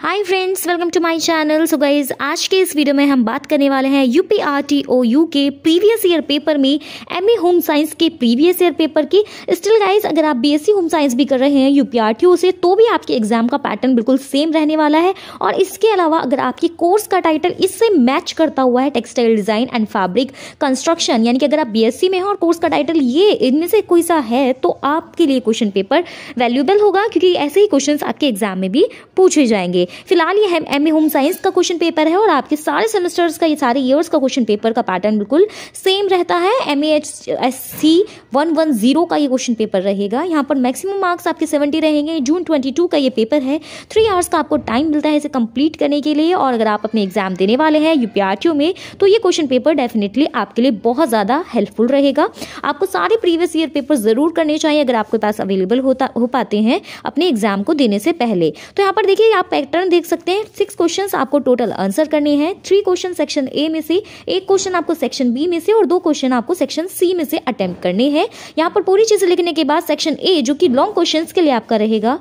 hi friends welcome to my channel so guys आज के इस वीडियो में हम बात करने वाले हैं U P R T O U के प्रीवियस ईयर पेपर में एम ए होम साइंस के प्रीवियस ईयर पेपर की स्टिल गाइज अगर आप बीएससी होम साइंस भी कर रहे हैं U P R T O से तो भी आपके एग्जाम का पैटर्न बिल्कुल सेम रहने वाला है और इसके अलावा अगर आपके कोर्स का टाइटल इससे मैच करता हुआ है textile design and fabric construction यानी कि अगर आप बी में हो और कोर्स का टाइटल ये इनमें से कोई सा है तो आपके लिए क्वेश्चन पेपर वैल्यूबल होगा क्योंकि ऐसे ही क्वेश्चन आपके एग्जाम में भी पूछे जाएंगे फिलहाल ये एम ए होम साइंस का क्वेश्चन पेपर है और आपके सारे सेमेस्टर्स का ये सारे ईयर्स का क्वेश्चन पेपर का पैटर्न बिल्कुल सेम रहता है M A H S C one one zero का ये क्वेश्चन पेपर रहेगा यहाँ पर मैक्सिमम मार्क्स आपके सेवेंटी रहेंगे जून ट्वेंटी टू का ये पेपर है थ्री आवर्स का आपको टाइम मिलता है इसे कंप्लीट करने के लिए और अगर आप अपने एग्जाम देने वाले हैं यू में तो ये क्वेश्चन पेपर डेफिनेटली आपके लिए बहुत ज़्यादा हेल्पफुल रहेगा आपको सारे प्रीवियस ईयर पेपर ज़रूर करने चाहिए अगर आपके पास अवेलेबल होता हो पाते हैं अपने एग्जाम को देने से पहले तो यहाँ पर देखिए आप पैटर्न पैटर्न देख सकते हैं सिक्स क्वेश्चंस आपको टोटल आंसर करने हैं थ्री क्वेश्चन सेक्शन ए में से एक क्वेश्चन आपको सेक्शन बी में से और दो क्वेश्चन आपको सेक्शन सी में से अटेम्प्ट करने हैं यहाँ पर पूरी चीज़ लिखने के बाद सेक्शन ए जो कि लॉन्ग क्वेश्चन के लिए आपका रहेगा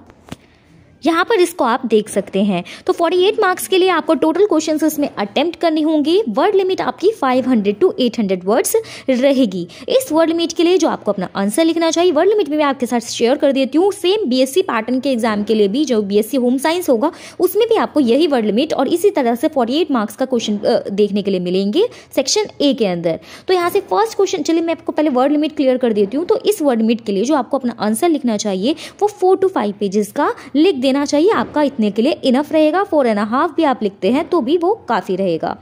यहाँ पर इसको आप देख सकते हैं तो 48 मार्क्स के लिए आपको टोटल क्वेश्चंस इसमें अटेम्प्ट करनी होंगी वर्ड लिमिट आपकी 500 टू 800 वर्ड्स रहेगी इस वर्ड लिमिट के लिए जो आपको अपना आंसर लिखना चाहिए वर्ड लिमिट में मैं आपके साथ शेयर कर देती हूँ सेम बीएससी पैटर्न के एग्जाम के लिए भी जो बीएससी होम साइंस होगा उसमें भी आपको यही वर्ड लिमिट और इसी तरह से फोर्टी मार्क्स का क्वेश्चन देखने के लिए मिलेंगे सेक्शन ए के अंदर तो यहाँ से फर्स्ट क्वेश्चन चलिए मैं आपको पहले वर्ड लिमिट क्लियर कर देती हूँ तो इस वर्ड लिमिट के लिए जो आपको अपना आंसर लिखना चाहिए वो फोर टू फाइव पेजेस का लिख देना देना चाहिए आपका इतने के लिए इनफ रहेगा फोर एंड हाफ भी आप लिखते हैं तो भी वो काफ़ी रहेगा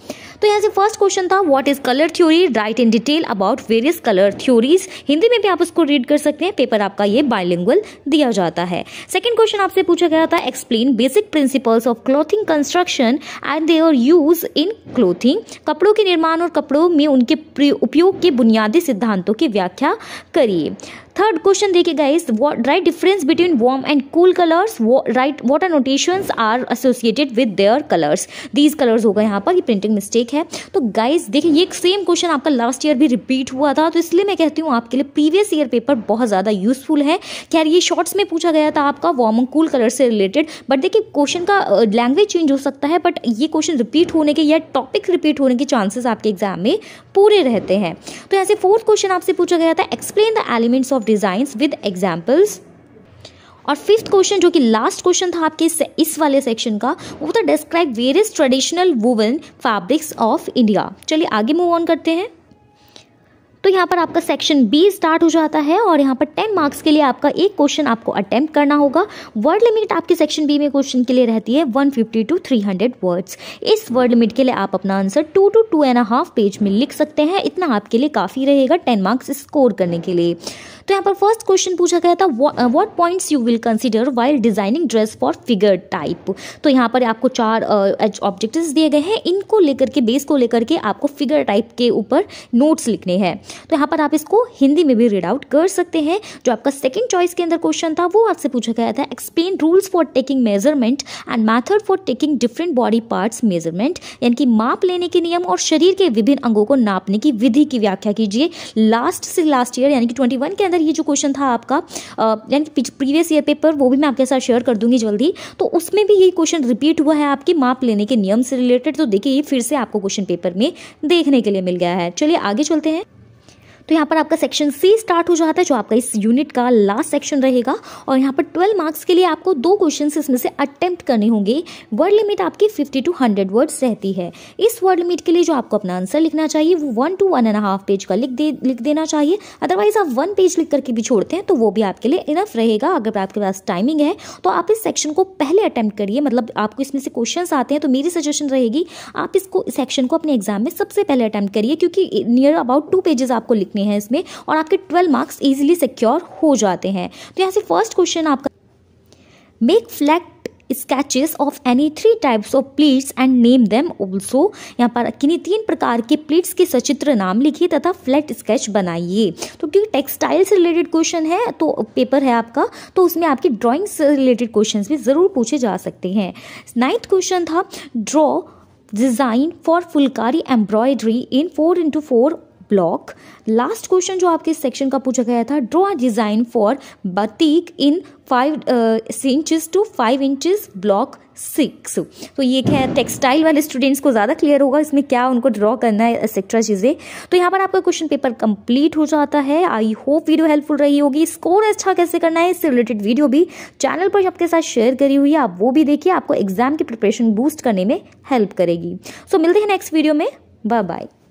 तो यहाँ से फर्स्ट क्वेश्चन था what is colour theory right in detail about various colour theories Hindi में भी आप उसको रीड कर सकते हैं पेपर आपका ये बायलिंगुअल दिया जाता है सेकेंड क्वेश्चन आपसे पूछा गया था explain basic principles of clothing construction and their use in clothing कपड़ों के निर्माण और कपड़ों में उनके उपयोग के बुनियादी सिद्धांतों की व्याख्या करिए थर्ड क्वेश्चन देखिए guys right difference between warm and cool colours right are notations are associated with their colours these colours होगा यहाँ पर ये प्रिंटिंग मिस्टेक है तो गाइज देखिए ये सेम क्वेश्चन आपका लास्ट ईयर भी रिपीट हुआ था तो इसलिए मैं कहती हूँ आपके लिए प्रीवियस ईयर पेपर बहुत ज़्यादा यूजफुल है खैर ये शॉर्ट्स में पूछा गया था आपका वार्म कूल कलर से रिलेटेड बट देखिए क्वेश्चन का लैंग्वेज चेंज हो सकता है बट ये क्वेश्चन रिपीट होने के या टॉपिक रिपीट होने के चांसेस आपके एग्जाम में पूरे रहते हैं तो ऐसे फोर्थ क्वेश्चन आपसे पूछा गया था explain the elements of design with examples और फिफ्थ क्वेश्चन जो कि लास्ट क्वेश्चन था आपके इस वाले सेक्शन का वो था describe various traditional woven fabrics of India चलिए आगे मूव ऑन करते हैं तो यहाँ पर आपका सेक्शन बी स्टार्ट हो जाता है और यहाँ पर टेन मार्क्स के लिए आपका एक क्वेश्चन आपको अटैम्प्ट करना होगा वर्ड लिमिट आपके सेक्शन बी में क्वेश्चन के लिए रहती है फिफ्टी टू हंड्रेड वर्ड्स इस वर्ड लिमिट के लिए आप अपना answer two to two and half page में लिख सकते हैं इतना आपके लिए काफ़ी रहेगा टेन मार्क्स स्कोर करने के लिए तो यहाँ पर फर्स्ट क्वेश्चन पूछा गया था what points you will consider while designing dress for figure type तो यहाँ पर आपको चार ऑब्जेक्टिव्स uh, दिए गए हैं इनको लेकर के बेस को लेकर के आपको फिगर टाइप के ऊपर नोट्स लिखने हैं तो यहाँ पर आप इसको हिंदी में भी रीड आउट कर सकते हैं जो आपका सेकेंड चॉइस के अंदर क्वेश्चन था वो आपसे पूछा गया था explain rules for taking measurement and method for taking different body parts measurement यानी कि माप लेने के नियम और शरीर के विभिन्न अंगों को नापने की विधि की व्याख्या कीजिए लास्ट से लास्ट ईयर यानी कि ट्वेंटी वन के अंदर ये जो क्वेश्चन था आपका यानी कि प्रीवियस ईयर पेपर वो भी मैं आपके साथ शेयर कर दूंगी जल्दी तो उसमें भी यही क्वेश्चन रिपीट हुआ है आपके माप लेने के नियम से रिलेटेड तो देखिए ये फिर से आपको क्वेश्चन पेपर में देखने के लिए मिल गया है चलिए आगे चलते हैं तो यहाँ पर आपका सेक्शन सी स्टार्ट हो जाता है जो आपका इस यूनिट का लास्ट सेक्शन रहेगा और यहाँ पर ट्वेल्व मार्क्स के लिए आपको दो क्वेश्चन इसमें से अटैम्प्ट करने होंगे वर्ड लिमिट आपकी फिफ्टी टू हंड्रेड वर्ड्स रहती है इस वर्ड लिमिट के लिए जो आपको अपना आंसर लिखना चाहिए वो one to one and half page का लिख दे लिख देना चाहिए अदरवाइज आप वन पेज लिख करके भी छोड़ते हैं तो वो भी आपके लिए इनफ रहेगा अगर आपके पास टाइमिंग है तो आप इस सेक्शन को पहले अटैम्प्ट करिए मतलब आपको इसमें से क्वेश्चन आते हैं तो मेरी सजेशन रहेगी आप इसको सेक्शन को अपने एग्जाम में सबसे पहले अटैम्प्ट करिए क्योंकि नियर अबाउट टू पेजेस आपको लिख लिखने हैं इसमें और आपके ट्वेल्व मार्क्स ईजिली सिक्योर हो जाते हैं तो यहाँ से फर्स्ट क्वेश्चन आपका make flat sketches of any three types of pleats and name them also यहाँ पर किन्हीं तीन प्रकार के प्लेट्स के सचित्र नाम लिखिए तथा फ्लैट स्केच बनाइए तो क्योंकि टेक्सटाइल से रिलेटेड क्वेश्चन है तो पेपर है आपका तो उसमें आपके ड्राइंग से रिलेटेड क्वेश्चन भी ज़रूर पूछे जा सकते हैं नाइन्थ क्वेश्चन था draw design for phulkari embroidery in four into four block last question जो आपके सेक्शन का पूछा गया था draw a design for batik in five inches to five inches block six तो ये क्या है टेक्सटाइल वाले स्टूडेंट्स को ज़्यादा क्लियर होगा इसमें क्या उनको ड्रॉ करना है एक्सेट्रा चीज़ें तो यहाँ पर आपका क्वेश्चन पेपर कंप्लीट हो जाता है आई होप वीडियो हेल्पफुल रही होगी स्कोर अच्छा कैसे करना है इससे रिलेटेड वीडियो भी चैनल पर आपके साथ शेयर करी हुई है आप वो भी देखिए आपको एग्जाम की प्रिपरेशन बूस्ट करने में हेल्प करेगी सो so, मिलते हैं नेक्स्ट वीडियो में बाय बाय